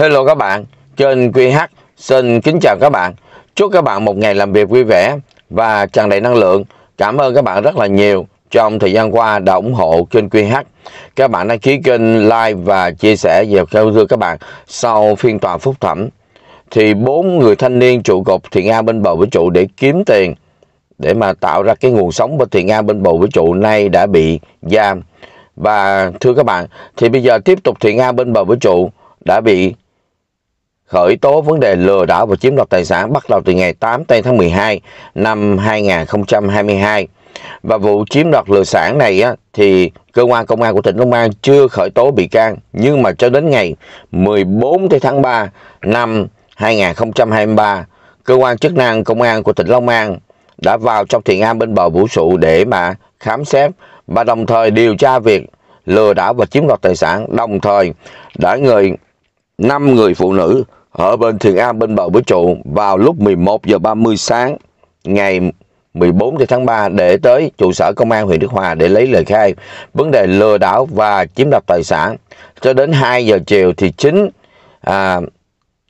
Hello các bạn, trên QH xin kính chào các bạn. Chúc các bạn một ngày làm việc vui vẻ và tràn đầy năng lượng. Cảm ơn các bạn rất là nhiều trong thời gian qua đã ủng hộ kênh QH. Các bạn đăng ký kênh like và chia sẻ về theo thưa các bạn sau phiên tòa phúc thẩm. Thì bốn người thanh niên trụ cột Thiện Nga bên bầu vũ trụ để kiếm tiền để mà tạo ra cái nguồn sống bên Thiện Nga bên bầu vũ trụ nay đã bị giam. Và thưa các bạn, thì bây giờ tiếp tục Thiện Nga bên bầu vũ trụ đã bị khởi tố vấn đề lừa đảo và chiếm đoạt tài sản bắt đầu từ ngày 8 tây tháng 12 năm 2022. Và vụ chiếm đoạt lừa sản này á, thì cơ quan công an của tỉnh Long An chưa khởi tố bị can nhưng mà cho đến ngày 14 tháng 3 năm 2023 cơ quan chức năng công an của tỉnh Long An đã vào trong thiện an bên bờ vũ trụ để mà khám xét và đồng thời điều tra việc lừa đảo và chiếm đoạt tài sản đồng thời đã người năm người phụ nữ ở bên Thiền An bên bờ vũ trụ vào lúc 11 giờ 30 sáng ngày 14 tháng 3 để tới trụ sở công an huyện Đức Hòa để lấy lời khai vấn đề lừa đảo và chiếm đoạt tài sản. Cho đến 2 giờ chiều thì chính à,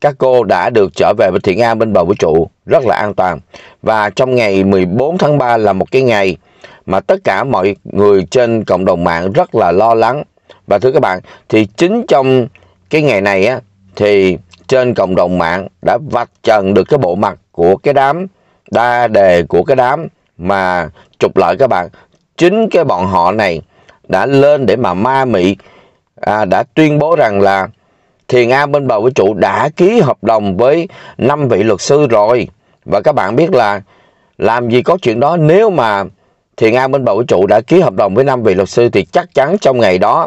các cô đã được trở về với Thiện An bên bờ vũ trụ rất là an toàn. Và trong ngày 14 tháng 3 là một cái ngày mà tất cả mọi người trên cộng đồng mạng rất là lo lắng. Và thưa các bạn, thì chính trong cái ngày này á, thì trên cộng đồng mạng đã vạch trần được cái bộ mặt của cái đám đa đề của cái đám mà trục lợi các bạn chính cái bọn họ này đã lên để mà ma mị à, đã tuyên bố rằng là Thiền a bên bầu vũ chủ đã ký hợp đồng với năm vị luật sư rồi và các bạn biết là làm gì có chuyện đó nếu mà thì Nga bên bầu vũ trụ đã ký hợp đồng với năm vị luật sư thì chắc chắn trong ngày đó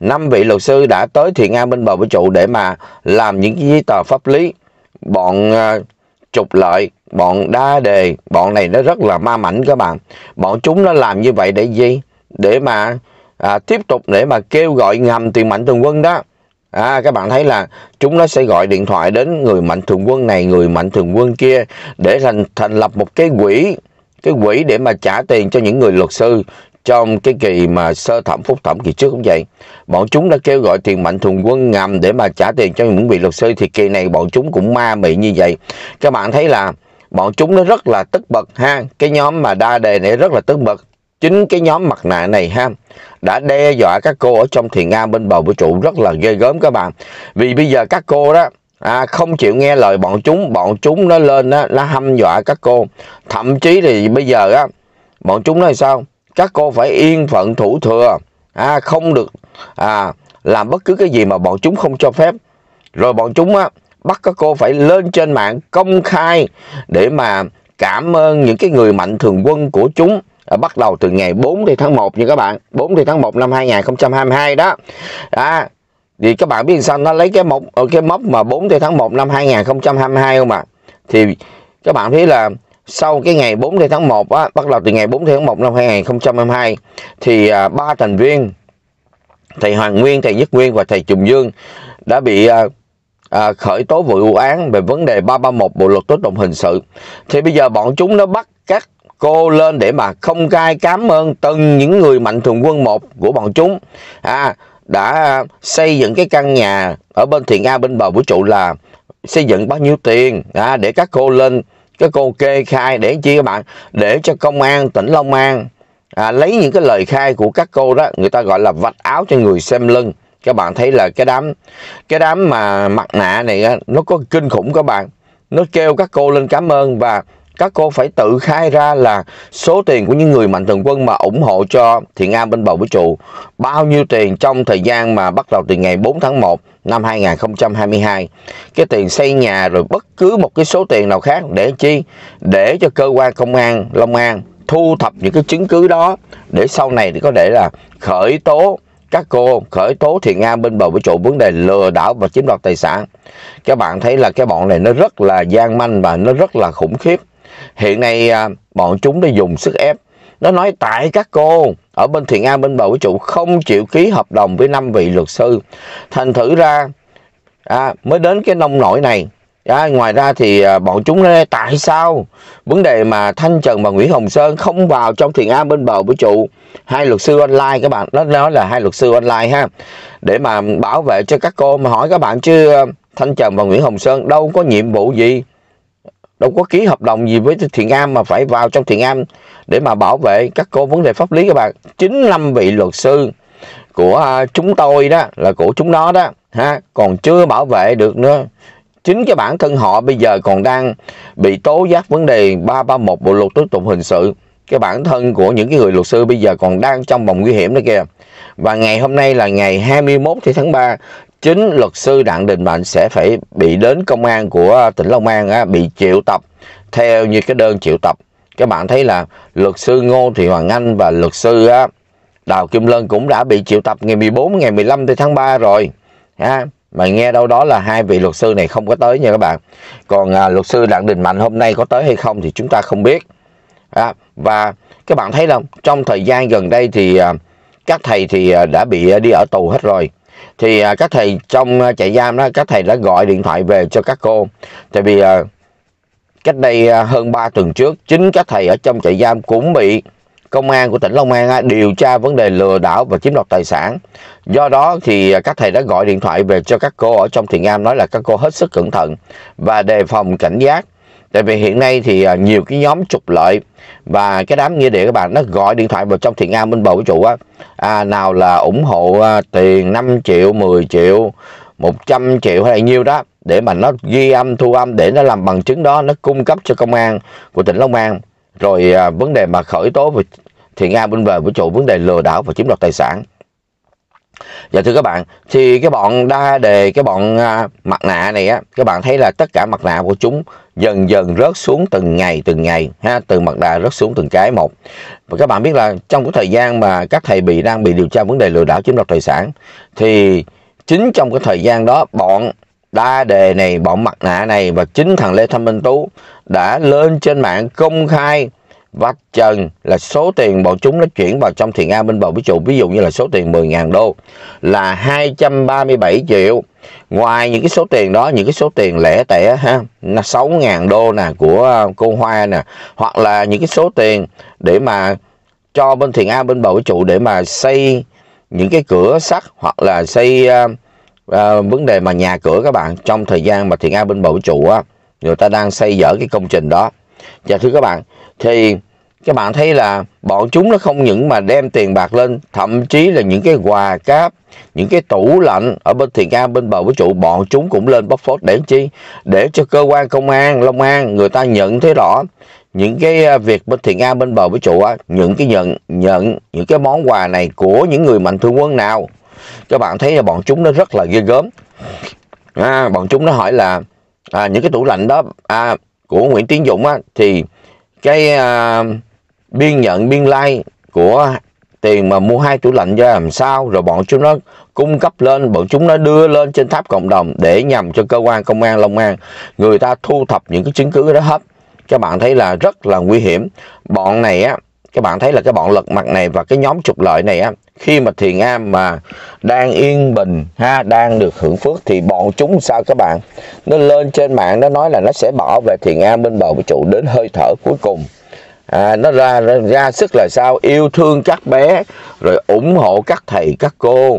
năm vị luật sư đã tới thì Nga bên bầu vũ trụ để mà làm những giấy tờ pháp lý bọn uh, trục lợi bọn đa đề bọn này nó rất là ma mảnh các bạn bọn chúng nó làm như vậy để gì để mà à, tiếp tục để mà kêu gọi ngầm tiền mạnh thường quân đó à, các bạn thấy là chúng nó sẽ gọi điện thoại đến người mạnh thường quân này người mạnh thường quân kia để thành thành lập một cái quỹ cái quỹ để mà trả tiền cho những người luật sư trong cái kỳ mà sơ thẩm phúc thẩm kỳ trước cũng vậy bọn chúng đã kêu gọi tiền mạnh thường quân ngầm để mà trả tiền cho những vị luật sư thì kỳ này bọn chúng cũng ma mị như vậy các bạn thấy là bọn chúng nó rất là tức bật ha cái nhóm mà đa đề này rất là tức bật chính cái nhóm mặt nạ này ha đã đe dọa các cô ở trong thiền nga bên bầu vũ trụ rất là ghê gớm các bạn vì bây giờ các cô đó à, không chịu nghe lời bọn chúng bọn chúng nó lên á nó hăm dọa các cô thậm chí thì bây giờ á bọn chúng nói sao các cô phải yên phận thủ thừa à, không được à, làm bất cứ cái gì mà bọn chúng không cho phép rồi bọn chúng á bắt các cô phải lên trên mạng công khai để mà cảm ơn những cái người mạnh thường quân của chúng à, bắt đầu từ ngày 4 thì tháng 1 như các bạn 4 thì tháng 1 năm 2022 đó à, vì các bạn biết sao nó lấy cái mốc ờ, cái mốc mà 4 tháng 1 năm 2022 không ạ? Thì các bạn thấy là sau cái ngày 4 tháng 1 á, bắt đầu từ ngày 4 tháng 1 năm 2022 thì à, ba à, thành viên thầy Hoàng Nguyên, thầy Nhất Nguyên và thầy Trùng Dương đã bị à, à, khởi tố vụ án về vấn đề 331 Bộ luật tố tụng hình sự. Thì bây giờ bọn chúng nó bắt các cô lên để mà không cai cảm ơn từng những người mạnh thường quân một của bọn chúng. À đã xây dựng cái căn nhà ở bên thiền a bên bờ vũ trụ là xây dựng bao nhiêu tiền à, để các cô lên các cô kê khai để chi các bạn để cho công an tỉnh long an à, lấy những cái lời khai của các cô đó người ta gọi là vạch áo cho người xem lưng các bạn thấy là cái đám cái đám mà mặt nạ này nó có kinh khủng các bạn nó kêu các cô lên cảm ơn và các cô phải tự khai ra là số tiền của những người mạnh thường quân mà ủng hộ cho Thiện An bên bầu vũ trụ bao nhiêu tiền trong thời gian mà bắt đầu từ ngày 4 tháng 1 năm 2022 cái tiền xây nhà rồi bất cứ một cái số tiền nào khác để chi để cho cơ quan công an Long An thu thập những cái chứng cứ đó để sau này thì có thể là khởi tố các cô khởi tố Thiện An bên bầu vũ trụ vấn đề lừa đảo và chiếm đoạt tài sản. Các bạn thấy là cái bọn này nó rất là gian manh và nó rất là khủng khiếp. Hiện nay à, bọn chúng đã dùng sức ép. Nó nói tại các cô ở bên Thiện An bên bầu vũ trụ không chịu ký hợp đồng với năm vị luật sư. Thành thử ra à, mới đến cái nông nổi này. À, ngoài ra thì à, bọn chúng nói tại sao vấn đề mà Thanh Trần và Nguyễn Hồng Sơn không vào trong Thiện An bên bờ vũ trụ hai luật sư online các bạn nó nói là hai luật sư online ha để mà bảo vệ cho các cô mà hỏi các bạn chứ à, Thanh Trần và Nguyễn Hồng Sơn đâu có nhiệm vụ gì đâu có ký hợp đồng gì với thiện am mà phải vào trong thiện am để mà bảo vệ các cô vấn đề pháp lý các bạn 95 vị luật sư của à, chúng tôi đó là của chúng nó đó ha còn chưa bảo vệ được nữa chính cái bản thân họ bây giờ còn đang bị tố giác vấn đề 331 bộ luật tố tụng hình sự cái bản thân của những cái người luật sư bây giờ còn đang trong vòng nguy hiểm đó kìa và ngày hôm nay là ngày 21 tháng 3 chính luật sư Đặng Đình Mạnh sẽ phải bị đến công an của tỉnh Long An á, bị triệu tập theo như cái đơn triệu tập. Các bạn thấy là luật sư Ngô Thị Hoàng Anh và luật sư á, Đào Kim Lân cũng đã bị triệu tập ngày 14, ngày 15 tháng 3 rồi. Ha. Mà nghe đâu đó là hai vị luật sư này không có tới nha các bạn. Còn à, luật sư Đặng Đình Mạnh hôm nay có tới hay không thì chúng ta không biết. À, và các bạn thấy không, trong thời gian gần đây thì à, các thầy thì à, đã bị à, đi ở tù hết rồi thì à, các thầy trong à, trại giam đó các thầy đã gọi điện thoại về cho các cô tại vì à, cách đây hơn 3 tuần trước chính các thầy ở trong trại giam cũng bị công an của tỉnh Long An điều tra vấn đề lừa đảo và chiếm đoạt tài sản. Do đó thì các thầy đã gọi điện thoại về cho các cô ở trong thiền am nói là các cô hết sức cẩn thận và đề phòng cảnh giác tại vì hiện nay thì à, nhiều cái nhóm trục lợi và cái đám nghĩa địa các bạn nó gọi điện thoại vào trong thiện an bên bầu vũ trụ á à, nào là ủng hộ à, tiền 5 triệu 10 triệu 100 triệu hay nhiêu đó để mà nó ghi âm thu âm để nó làm bằng chứng đó nó cung cấp cho công an của tỉnh Long An rồi à, vấn đề mà khởi tố về thiện an bên bờ vũ trụ vấn đề lừa đảo và chiếm đoạt tài sản Dạ thưa các bạn, thì cái bọn đa đề, cái bọn à, mặt nạ này á, các bạn thấy là tất cả mặt nạ của chúng dần dần rớt xuống từng ngày từng ngày ha, từ mặt nạ rớt xuống từng cái một. Và các bạn biết là trong cái thời gian mà các thầy bị đang bị điều tra vấn đề lừa đảo chiếm đoạt tài sản thì chính trong cái thời gian đó bọn đa đề này, bọn mặt nạ này và chính thằng Lê Thanh Minh Tú đã lên trên mạng công khai vạch trần là số tiền bọn chúng nó chuyển vào trong thiền A bên bầu vũ trụ ví dụ như là số tiền 10.000 đô là 237 triệu ngoài những cái số tiền đó những cái số tiền lẻ tẻ ha là 6.000 đô nè của uh, cô Hoa nè hoặc là những cái số tiền để mà cho bên thiền A bên bầu vũ trụ để mà xây những cái cửa sắt hoặc là xây uh, uh, vấn đề mà nhà cửa các bạn trong thời gian mà thiền A bên bầu vũ trụ á người ta đang xây dở cái công trình đó Dạ thưa các bạn, thì các bạn thấy là bọn chúng nó không những mà đem tiền bạc lên, thậm chí là những cái quà cáp, những cái tủ lạnh ở bên thiền an bên bờ vũ trụ bọn chúng cũng lên bóc phốt để chi? Để cho cơ quan công an, Long An người ta nhận thấy rõ những cái à, việc bên thiền an bên bờ vũ trụ những cái nhận nhận những cái món quà này của những người mạnh thương quân nào. Các bạn thấy là bọn chúng nó rất là ghê gớm. À, bọn chúng nó hỏi là à, những cái tủ lạnh đó à, của Nguyễn Tiến Dũng á, thì cái à, biên nhận biên lai like của tiền mà mua hai tủ lạnh ra làm sao rồi bọn chúng nó cung cấp lên bọn chúng nó đưa lên trên tháp cộng đồng để nhằm cho cơ quan công an Long An người ta thu thập những cái chứng cứ đó hết các bạn thấy là rất là nguy hiểm bọn này á các bạn thấy là cái bọn lật mặt này và cái nhóm trục lợi này á khi mà thiền am mà đang yên bình ha đang được hưởng phước thì bọn chúng sao các bạn nó lên trên mạng nó nói là nó sẽ bỏ về thiền am bên bờ vũ trụ đến hơi thở cuối cùng à, nó ra, ra ra sức là sao yêu thương các bé rồi ủng hộ các thầy các cô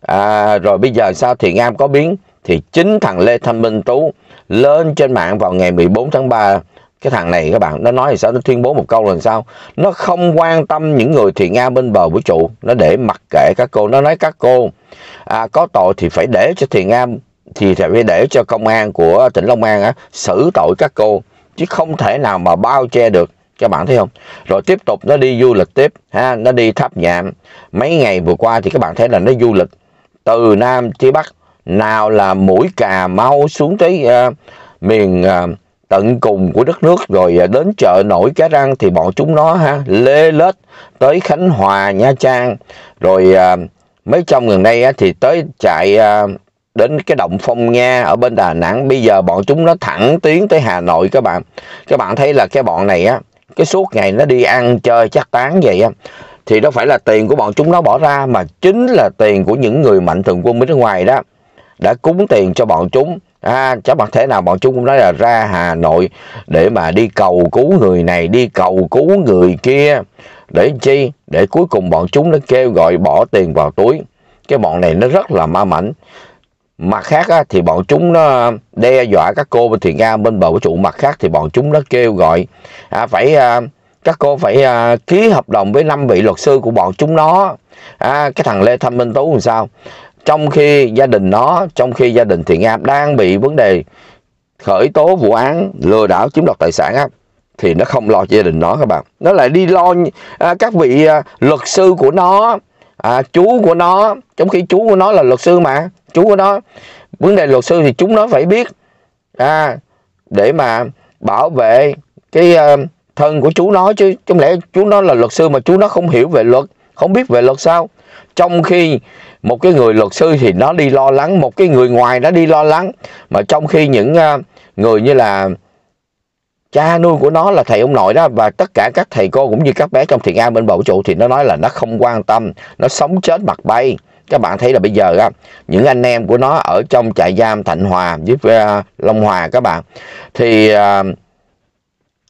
à, rồi bây giờ sao thiền am có biến thì chính thằng lê thanh minh tú lên trên mạng vào ngày 14 tháng 3 cái thằng này các bạn nó nói thì sao nó tuyên bố một câu là sao nó không quan tâm những người thiện nga bên bờ vũ trụ nó để mặc kệ các cô nó nói các cô à, có tội thì phải để cho thiện nga thì phải để cho công an của tỉnh Long An á, xử tội các cô chứ không thể nào mà bao che được các bạn thấy không rồi tiếp tục nó đi du lịch tiếp ha nó đi tháp nhạm mấy ngày vừa qua thì các bạn thấy là nó du lịch từ nam chí bắc nào là mũi cà mau xuống tới uh, miền uh, tận cùng của đất nước rồi à, đến chợ nổi cá răng thì bọn chúng nó ha lê lết tới Khánh Hòa, Nha Trang rồi à, mấy trong gần đây á, thì tới chạy à, đến cái động Phong Nha ở bên Đà Nẵng bây giờ bọn chúng nó thẳng tiến tới Hà Nội các bạn các bạn thấy là cái bọn này á cái suốt ngày nó đi ăn chơi chắc tán vậy á thì đó phải là tiền của bọn chúng nó bỏ ra mà chính là tiền của những người mạnh thường quân bên nước ngoài đó đã cúng tiền cho bọn chúng à, chắc mặt thế nào bọn chúng cũng nói là ra Hà Nội để mà đi cầu cứu người này đi cầu cứu người kia để chi để cuối cùng bọn chúng nó kêu gọi bỏ tiền vào túi cái bọn này nó rất là ma mảnh mặt khác á, thì bọn chúng nó đe dọa các cô bên thuyền nga bên bờ vũ trụ mặt khác thì bọn chúng nó kêu gọi à, phải à, các cô phải à, ký hợp đồng với năm vị luật sư của bọn chúng nó à, cái thằng lê thanh minh tú làm sao trong khi gia đình nó trong khi gia đình thiện am đang bị vấn đề khởi tố vụ án lừa đảo chiếm đoạt tài sản á thì nó không lo cho gia đình nó các bạn nó lại đi lo à, các vị à, luật sư của nó à, chú của nó trong khi chú của nó là luật sư mà chú của nó vấn đề luật sư thì chúng nó phải biết à, để mà bảo vệ cái à, thân của chú nó chứ không lẽ chú nó là luật sư mà chú nó không hiểu về luật không biết về luật sao trong khi một cái người luật sư thì nó đi lo lắng một cái người ngoài nó đi lo lắng mà trong khi những à, người như là cha nuôi của nó là thầy ông nội đó và tất cả các thầy cô cũng như các bé trong thiền an bên bầu trụ thì nó nói là nó không quan tâm nó sống chết mặt bay các bạn thấy là bây giờ á, những anh em của nó ở trong trại giam Thạnh Hòa với à, Long Hòa các bạn thì uh,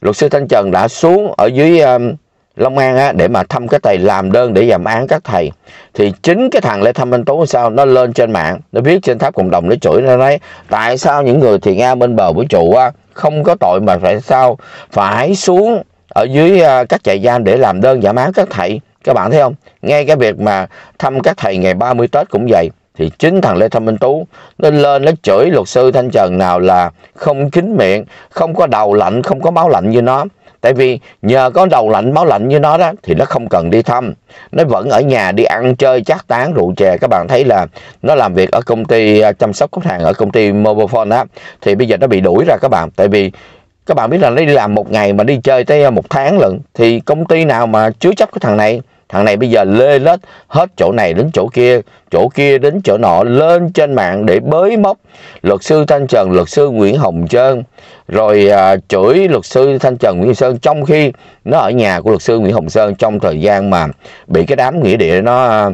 luật sư Thanh Trần đã xuống ở dưới uh, Long An á, để mà thăm cái thầy làm đơn để giảm án các thầy thì chính cái thằng Lê Thăm Minh Tú sao nó lên trên mạng nó viết trên tháp cộng đồng nó chửi nó nói tại sao những người thiện nga bên bờ vũ trụ á, không có tội mà phải sao phải xuống ở dưới à, các trại giam để làm đơn giảm án các thầy các bạn thấy không ngay cái việc mà thăm các thầy ngày 30 Tết cũng vậy thì chính thằng Lê Thâm Minh Tú nó lên nó chửi luật sư Thanh Trần nào là không kín miệng, không có đầu lạnh, không có máu lạnh như nó. Tại vì nhờ có đầu lạnh máu lạnh như nó đó thì nó không cần đi thăm. Nó vẫn ở nhà đi ăn chơi chát tán rượu chè. Các bạn thấy là nó làm việc ở công ty à, chăm sóc khách hàng ở công ty Mobile phone á Thì bây giờ nó bị đuổi ra các bạn. Tại vì các bạn biết là nó đi làm một ngày mà đi chơi tới à, một tháng lận. Thì công ty nào mà chứa chấp cái thằng này Thằng này bây giờ lê lết hết chỗ này đến chỗ kia, chỗ kia đến chỗ nọ lên trên mạng để bới móc luật sư Thanh Trần, luật sư Nguyễn Hồng Trơn rồi à, chửi luật sư Thanh Trần Nguyễn Sơn trong khi nó ở nhà của luật sư Nguyễn Hồng Sơn trong thời gian mà bị cái đám nghĩa địa nó à,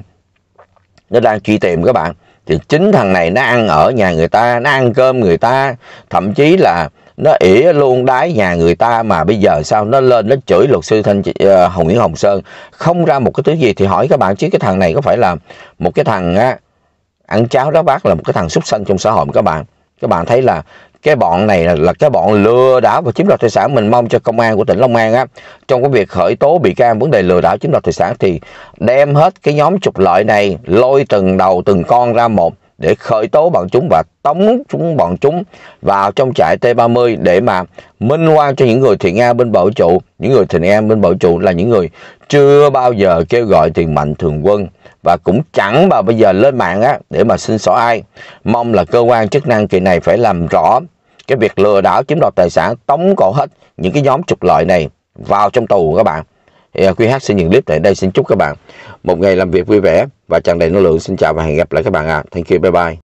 nó đang truy tìm các bạn thì chính thằng này nó ăn ở nhà người ta, nó ăn cơm người ta, thậm chí là nó ỉa luôn đái nhà người ta mà bây giờ sao nó lên nó chửi luật sư thanh uh, hồng nguyễn hồng sơn không ra một cái thứ gì thì hỏi các bạn chứ cái thằng này có phải là một cái thằng á, ăn cháo đó bác là một cái thằng súc sanh trong xã hội các bạn các bạn thấy là cái bọn này là, là cái bọn lừa đảo và chiếm đoạt tài sản mình mong cho công an của tỉnh Long An á trong cái việc khởi tố bị can vấn đề lừa đảo chiếm đoạt tài sản thì đem hết cái nhóm trục lợi này lôi từng đầu từng con ra một để khởi tố bọn chúng và tống chúng bọn chúng vào trong trại T30 để mà minh oan cho những người thiện nga bên bảo trụ. Những người thiện nga bên bảo trụ là những người chưa bao giờ kêu gọi tiền mạnh thường quân và cũng chẳng mà bây giờ lên mạng á để mà xin xỏ ai. Mong là cơ quan chức năng kỳ này phải làm rõ cái việc lừa đảo chiếm đoạt tài sản tống cổ hết những cái nhóm trục lợi này vào trong tù các bạn thì à, QH xin dừng clip tại đây xin chúc các bạn một ngày làm việc vui vẻ và tràn đầy năng lượng xin chào và hẹn gặp lại các bạn ạ à. thank you bye bye